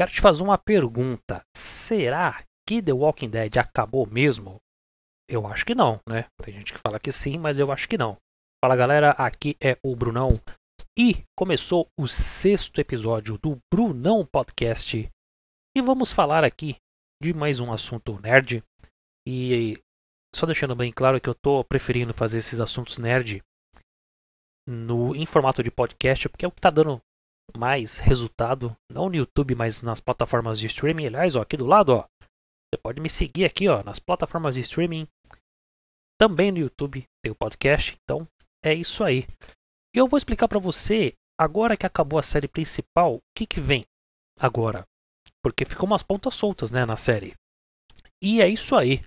Quero te fazer uma pergunta. Será que The Walking Dead acabou mesmo? Eu acho que não, né? Tem gente que fala que sim, mas eu acho que não. Fala galera, aqui é o Brunão e começou o sexto episódio do Brunão Podcast. E vamos falar aqui de mais um assunto nerd. E só deixando bem claro que eu tô preferindo fazer esses assuntos nerd no, em formato de podcast, porque é o que tá dando mais resultado, não no YouTube, mas nas plataformas de streaming. Aliás, ó, aqui do lado, ó, você pode me seguir aqui ó, nas plataformas de streaming. Também no YouTube tem o podcast. Então é isso aí. E eu vou explicar para você, agora que acabou a série principal, o que, que vem agora. Porque ficou umas pontas soltas né, na série. E é isso aí.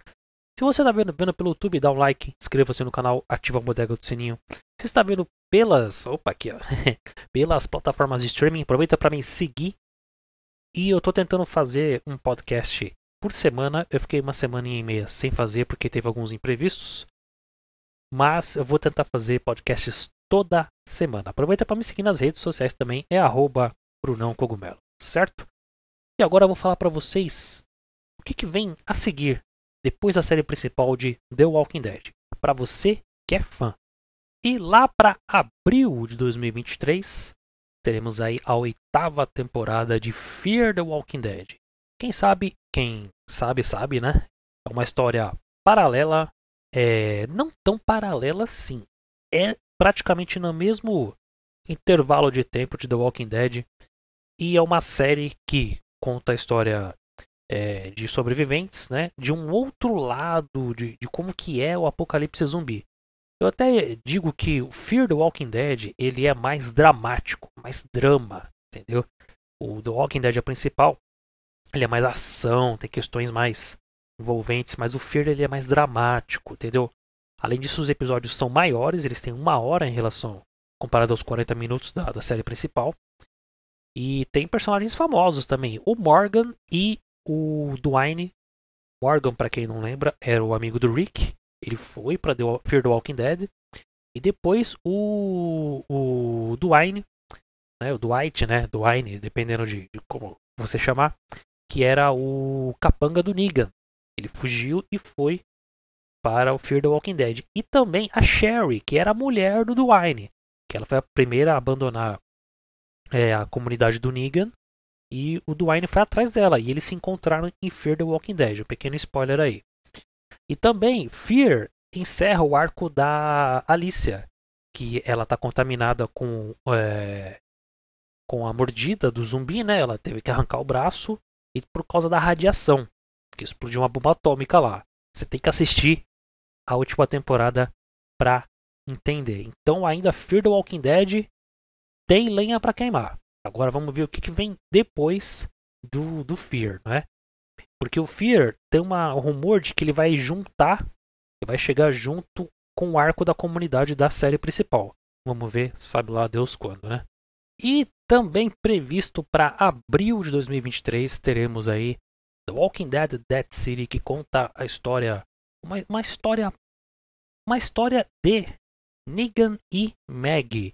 Se você está vendo, vendo, pelo YouTube, dá um like, inscreva-se no canal, ativa a bodega do sininho. Se está vendo pelas, opa, aqui, ó, pelas plataformas de streaming. Aproveita para me seguir. E eu estou tentando fazer um podcast por semana. Eu fiquei uma semana e meia sem fazer porque teve alguns imprevistos. Mas eu vou tentar fazer podcasts toda semana. Aproveita para me seguir nas redes sociais também, é arroba Brunão Cogumelo, certo? E agora eu vou falar para vocês o que, que vem a seguir depois da série principal de The Walking Dead, para você que é fã. E lá para abril de 2023, teremos aí a oitava temporada de Fear the Walking Dead. Quem sabe, quem sabe, sabe, né? É uma história paralela, é, não tão paralela assim. É praticamente no mesmo intervalo de tempo de The Walking Dead. E é uma série que conta a história é, de sobreviventes, né? De um outro lado de, de como que é o apocalipse zumbi. Eu até digo que o Fear the Walking Dead ele é mais dramático, mais drama, entendeu? O The Walking Dead é principal, ele é mais ação, tem questões mais envolventes, mas o Fear ele é mais dramático, entendeu? Além disso, os episódios são maiores, eles têm uma hora em relação comparado aos 40 minutos da, da série principal. E tem personagens famosos também, o Morgan e o Dwayne. Morgan, para quem não lembra, era o amigo do Rick, ele foi para Fear the Walking Dead. E depois o, o Dwayne, né, o Dwight, né, Dwayne, dependendo de, de, como você chamar, que era o capanga do Negan. Ele fugiu e foi para o Fear the Walking Dead. E também a Sherry, que era a mulher do Dwayne, que ela foi a primeira a abandonar é, a comunidade do Negan. E o Dwayne foi atrás dela. E eles se encontraram em Fear the Walking Dead. Um pequeno spoiler aí. E também Fear encerra o arco da Alicia, que ela está contaminada com é, com a mordida do zumbi, né? Ela teve que arrancar o braço e por causa da radiação, que explodiu uma bomba atômica lá. Você tem que assistir a última temporada para entender. Então ainda Fear the Walking Dead tem lenha para queimar. Agora vamos ver o que, que vem depois do, do Fear, né? Porque o Fear tem uma, um rumor de que ele vai juntar, ele vai chegar junto com o arco da comunidade da série principal. Vamos ver, sabe lá Deus quando, né? E também previsto para abril de 2023 teremos aí The Walking Dead Dead City que conta a história uma, uma história uma história de Negan e Maggie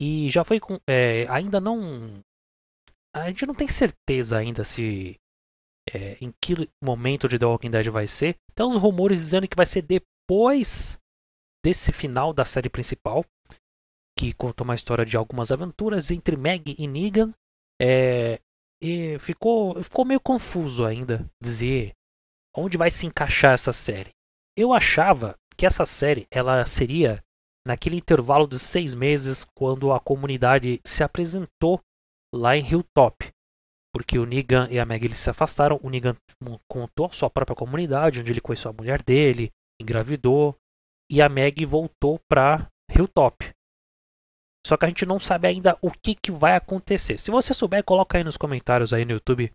e já foi com é, ainda não a gente não tem certeza ainda se é, em que momento de The Walking Dead vai ser. Tem uns rumores dizendo que vai ser depois desse final da série principal, que conta uma história de algumas aventuras entre Meg e Negan. É, e ficou, ficou meio confuso ainda dizer onde vai se encaixar essa série. Eu achava que essa série ela seria naquele intervalo de seis meses quando a comunidade se apresentou lá em Hilltop porque o Negan e a Meg se afastaram. O Negan contou sua própria comunidade, onde ele conheceu a mulher dele, engravidou, e a Meg voltou para Hilltop. Só que a gente não sabe ainda o que, que vai acontecer. Se você souber, coloca aí nos comentários aí no YouTube,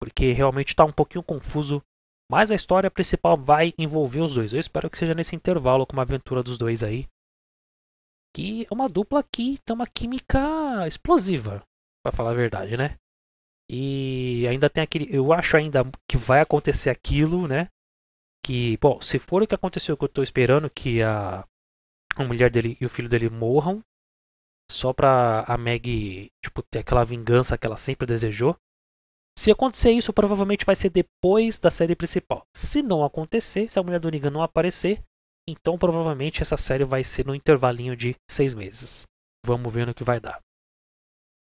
porque realmente está um pouquinho confuso. Mas a história principal vai envolver os dois. Eu espero que seja nesse intervalo com uma aventura dos dois aí. Que é uma dupla que tem uma química explosiva, para falar a verdade, né? E ainda tem aquele. Eu acho ainda que vai acontecer aquilo, né? Que, bom, se for o que aconteceu que eu tô esperando, que a, a mulher dele e o filho dele morram, só pra a Meg, tipo, ter aquela vingança que ela sempre desejou. Se acontecer isso, provavelmente vai ser depois da série principal. Se não acontecer, se a mulher do Negan não aparecer, então provavelmente essa série vai ser no intervalinho de seis meses. Vamos ver no que vai dar.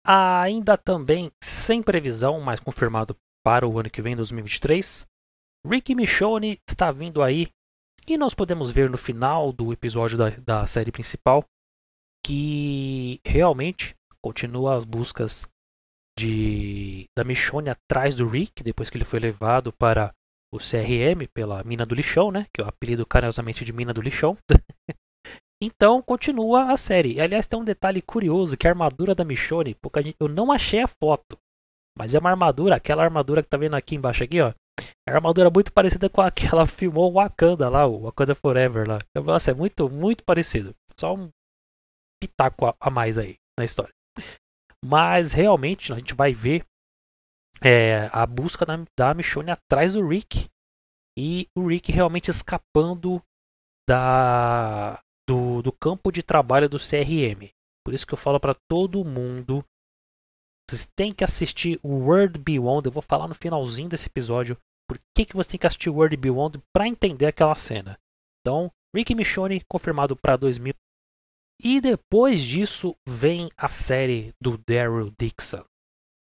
Ainda também sem previsão, mas confirmado para o ano que vem, 2023. Rick Michonne está vindo aí e nós podemos ver no final do episódio da, da série principal que realmente continua as buscas de da Michonne atrás do Rick depois que ele foi levado para o CRM pela mina do lixão, né? Que é o apelido carinhosamente de mina do lixão. então continua a série. Aliás, tem um detalhe curioso que a armadura da Michonne, eu não achei a foto. Mas é uma armadura, aquela armadura que tá vendo aqui embaixo aqui, ó. É uma armadura muito parecida com aquela que ela filmou o Wakanda lá, o Wakanda Forever lá. Nossa, é muito, muito parecido. Só um pitaco a mais aí na história. Mas realmente a gente vai ver é, a busca da, da Michonne atrás do Rick. E o Rick realmente escapando da, do, do campo de trabalho do CRM. Por isso que eu falo para todo mundo vocês têm que assistir o World Beyond. Eu vou falar no finalzinho desse episódio por que, que você tem que assistir o World Beyond para entender aquela cena. Então, Rick Michonne confirmado para 2000. E depois disso vem a série do Daryl Dixon.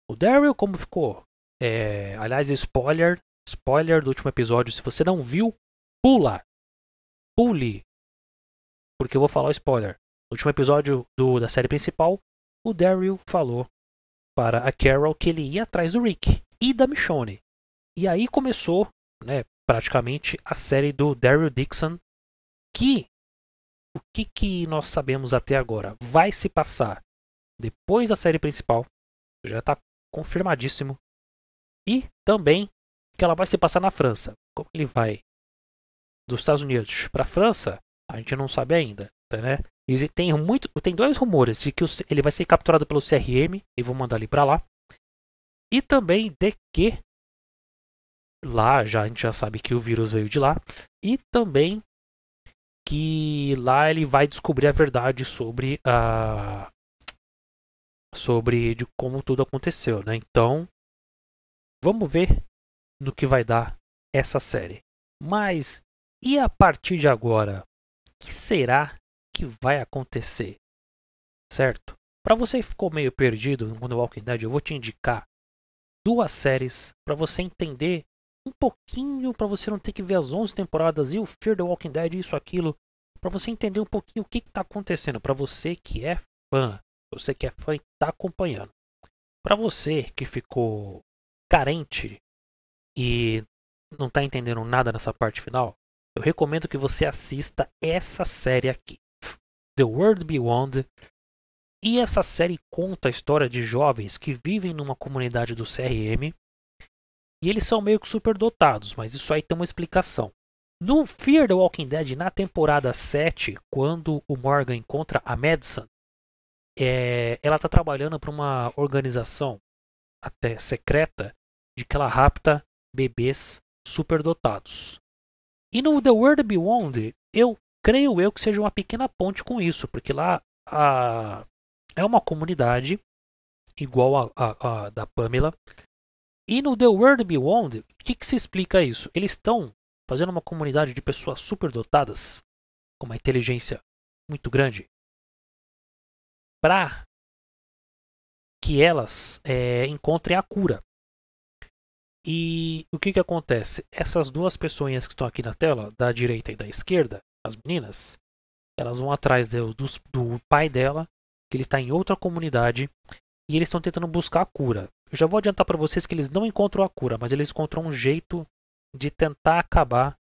O Daryl, como ficou? É, aliás, spoiler, spoiler do último episódio. Se você não viu, pula, pule, porque eu vou falar o spoiler. No último episódio do, da série principal, o Daryl falou para a Carol que ele ia atrás do Rick e da Michonne. E aí começou, né, praticamente a série do Daryl Dixon, que o que, que nós sabemos até agora vai se passar depois da série principal, já está confirmadíssimo, e também que ela vai se passar na França. Como ele vai dos Estados Unidos para a França, a gente não sabe ainda né? E tem, muito, tem dois rumores de que ele vai ser capturado pelo CRM e vou mandar ele para lá. E também de que lá já a gente já sabe que o vírus veio de lá e também que lá ele vai descobrir a verdade sobre a sobre de como tudo aconteceu, né? Então, vamos ver no que vai dar essa série. Mas e a partir de agora, que será que vai acontecer, certo? Para você que ficou meio perdido no Walking Dead, eu vou te indicar duas séries para você entender um pouquinho, para você não ter que ver as 11 temporadas e o Fear the Walking Dead, isso, aquilo, para você entender um pouquinho o que está acontecendo, para você que é fã, você que é fã e está acompanhando. Para você que ficou carente e não está entendendo nada nessa parte final, eu recomendo que você assista essa série aqui. The World Beyond. E essa série conta a história de jovens que vivem numa comunidade do CRM e eles são meio que superdotados, mas isso aí tem uma explicação. No Fear the Walking Dead, na temporada 7, quando o Morgan encontra a Madison, é, ela está trabalhando para uma organização até secreta de que ela rapta bebês superdotados. E no The World Beyond, eu Creio eu que seja uma pequena ponte com isso, porque lá a, é uma comunidade igual a, a da Pamela. E no The World Beyond, o que, que se explica isso? Eles estão fazendo uma comunidade de pessoas superdotadas, com uma inteligência muito grande, para que elas é, encontrem a cura. E o que, que acontece? Essas duas pessoas que estão aqui na tela, da direita e da esquerda, as meninas, elas vão atrás do, do, do pai dela, que ele está em outra comunidade, e eles estão tentando buscar a cura. Eu já vou adiantar para vocês que eles não encontram a cura, mas eles encontram um jeito de tentar acabar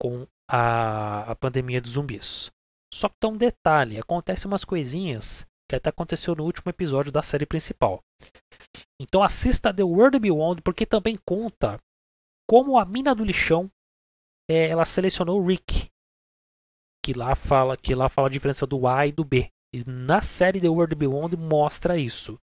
com a, a pandemia de zumbis. Só que tem tá um detalhe, acontecem umas coisinhas que até aconteceu no último episódio da série principal. Então assista The World Beyond, porque também conta como a mina do lixão é, ela selecionou o Rick que lá fala que lá fala a diferença do A e do B. E na série The World Beyond mostra isso.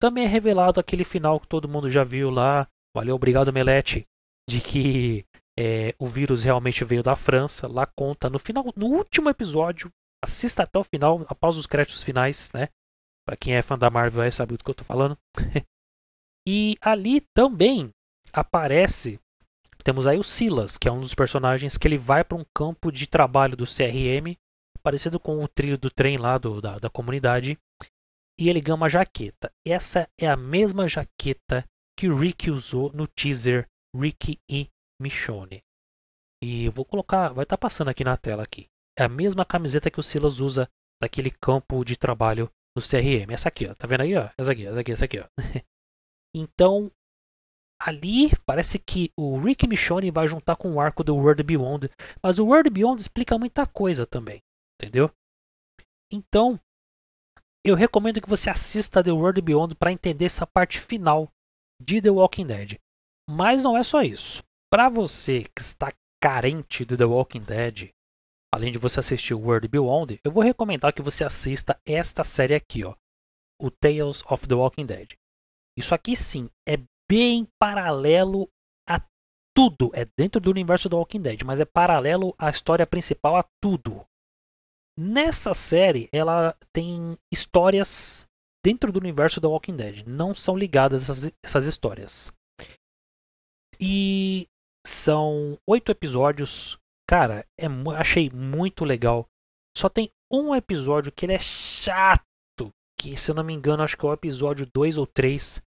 Também é revelado aquele final que todo mundo já viu lá. Valeu, obrigado Melete, de que é, o vírus realmente veio da França. Lá conta no final, no último episódio, assista até o final, após os créditos finais, né? Para quem é fã da Marvel aí sabe do que eu tô falando. e ali também aparece temos aí o Silas, que é um dos personagens que ele vai para um campo de trabalho do CRM, parecido com o trilho do trem lá do, da, da comunidade, e ele ganha uma jaqueta. Essa é a mesma jaqueta que o Rick usou no teaser Rick e Michonne. E eu vou colocar, vai estar tá passando aqui na tela aqui. É a mesma camiseta que o Silas usa daquele campo de trabalho do CRM. Essa aqui, ó. Tá vendo aí, ó? Essa aqui, essa aqui, essa aqui, ó. então, ali parece que o Rick Michonne vai juntar com o arco do World Beyond, mas o World Beyond explica muita coisa também, entendeu? Então, eu recomendo que você assista The World Beyond para entender essa parte final de The Walking Dead. Mas não é só isso. Para você que está carente do The Walking Dead, além de você assistir o World Beyond, eu vou recomendar que você assista esta série aqui, ó, o Tales of the Walking Dead. Isso aqui sim é bem paralelo a tudo. É dentro do universo do Walking Dead, mas é paralelo à história principal a tudo. Nessa série, ela tem histórias dentro do universo do Walking Dead. Não são ligadas essas, essas histórias. E são oito episódios. Cara, é, achei muito legal. Só tem um episódio que ele é chato. Que, se eu não me engano, acho que é o episódio 2 ou 3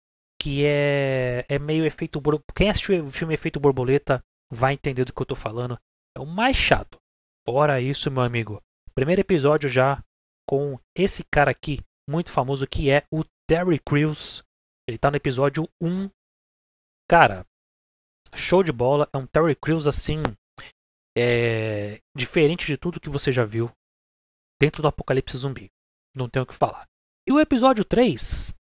que é, é meio efeito borboleta. Quem assistiu o filme Efeito Borboleta vai entender do que eu tô falando. É o mais chato. Ora isso, meu amigo. Primeiro episódio já com esse cara aqui, muito famoso, que é o Terry Crews. Ele tá no episódio 1. Cara, show de bola. É um Terry Crews assim. É, diferente de tudo que você já viu dentro do apocalipse zumbi. Não tenho o que falar. E o episódio 3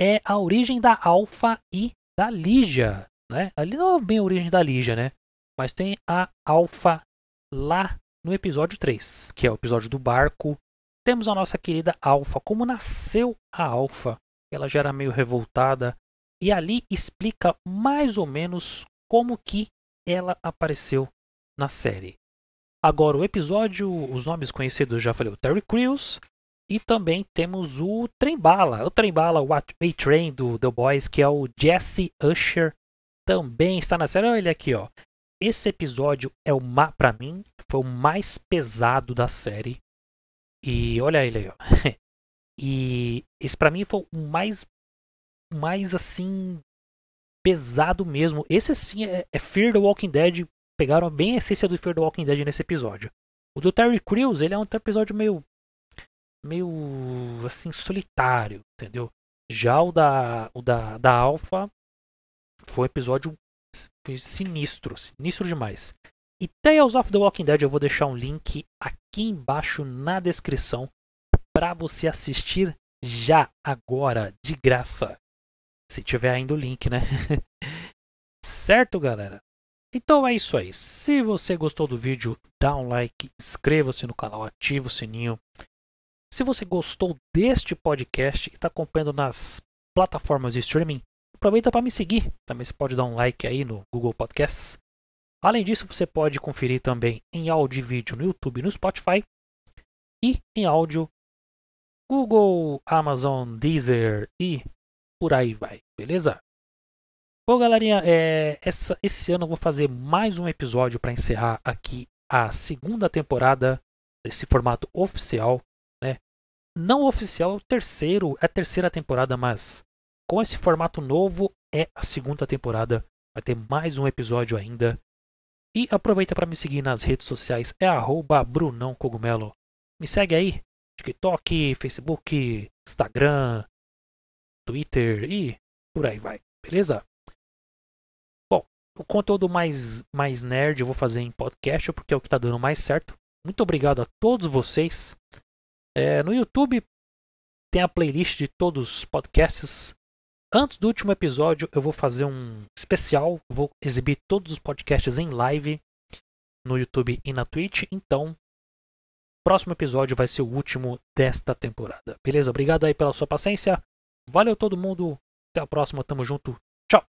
é a origem da Alfa e da Lígia. Né? Ali não é bem a origem da Lígia, né? Mas tem a Alfa lá no episódio 3, que é o episódio do barco. Temos a nossa querida Alfa, como nasceu a Alfa. Ela já era meio revoltada. E ali explica mais ou menos como que ela apareceu na série. Agora, o episódio, os nomes conhecidos já falei: o Terry Crews, e também temos o Trembala, o Trembala, o A-Train do The Boys, que é o Jesse Usher, também está na série. Olha ele aqui, ó. Esse episódio é o para mim foi o mais pesado da série. E olha ele aí, ó. E esse para mim foi o mais mais assim pesado mesmo. Esse sim é, é Fear the Walking Dead, pegaram bem a essência do Fear the Walking Dead nesse episódio. O do Terry Crews, ele é um episódio meio meio assim solitário, entendeu? Já o da o da, da Alpha foi um episódio sinistro, sinistro demais. E Tales of the Walking Dead eu vou deixar um link aqui embaixo na descrição para você assistir já agora de graça. Se tiver ainda o link, né? certo, galera? Então é isso aí. Se você gostou do vídeo, dá um like, inscreva-se no canal, ativa o sininho se você gostou deste podcast e está acompanhando nas plataformas de streaming, aproveita para me seguir. Também você pode dar um like aí no Google Podcasts. Além disso, você pode conferir também em áudio e vídeo no YouTube e no Spotify. E em áudio, Google, Amazon, Deezer e por aí vai, beleza? Bom, galerinha, é, essa, esse ano eu vou fazer mais um episódio para encerrar aqui a segunda temporada desse formato oficial não oficial é o terceiro, é a terceira temporada, mas com esse formato novo é a segunda temporada. Vai ter mais um episódio ainda. E aproveita para me seguir nas redes sociais, é @brunãocogumelo. Me segue aí, TikTok, Facebook, Instagram, Twitter e por aí vai, beleza? Bom, o conteúdo mais, mais nerd eu vou fazer em podcast porque é o que está dando mais certo. Muito obrigado a todos vocês é, no YouTube tem a playlist de todos os podcasts. Antes do último episódio, eu vou fazer um especial. Vou exibir todos os podcasts em live no YouTube e na Twitch. Então, próximo episódio vai ser o último desta temporada. Beleza? Obrigado aí pela sua paciência. Valeu todo mundo. Até a próxima. Tamo junto. Tchau.